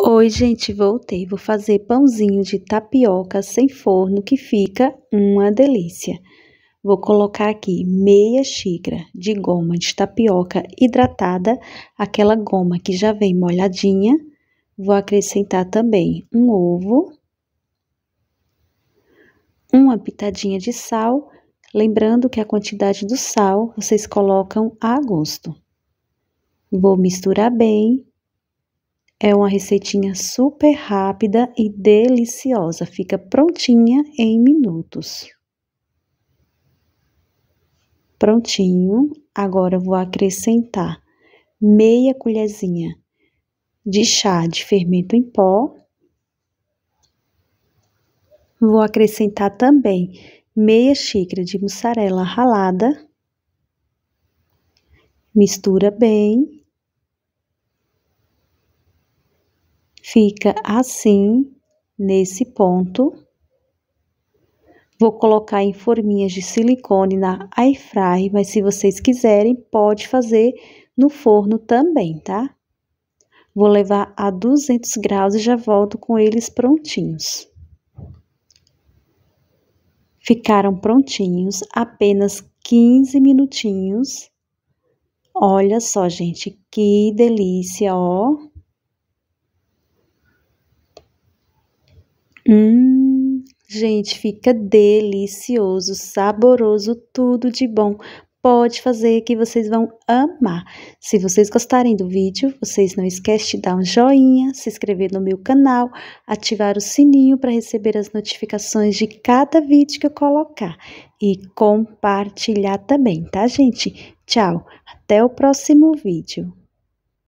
Oi, gente, voltei. Vou fazer pãozinho de tapioca sem forno que fica uma delícia. Vou colocar aqui meia xícara de goma de tapioca hidratada, aquela goma que já vem molhadinha. Vou acrescentar também um ovo, uma pitadinha de sal. Lembrando que a quantidade do sal vocês colocam a gosto. Vou misturar bem é uma receitinha super rápida e deliciosa, fica prontinha em minutos. Prontinho, agora vou acrescentar meia colherzinha de chá de fermento em pó. Vou acrescentar também meia xícara de mussarela ralada. Mistura bem. fica assim nesse ponto. Vou colocar em forminhas de silicone na Airfry, mas se vocês quiserem, pode fazer no forno também, tá? Vou levar a 200 graus e já volto com eles prontinhos. Ficaram prontinhos apenas 15 minutinhos. Olha só, gente, que delícia, ó! Hum, gente, fica delicioso, saboroso, tudo de bom. Pode fazer que vocês vão amar. Se vocês gostarem do vídeo, vocês não esquecem de dar um joinha, se inscrever no meu canal, ativar o sininho para receber as notificações de cada vídeo que eu colocar e compartilhar também, tá, gente? Tchau, até o próximo vídeo.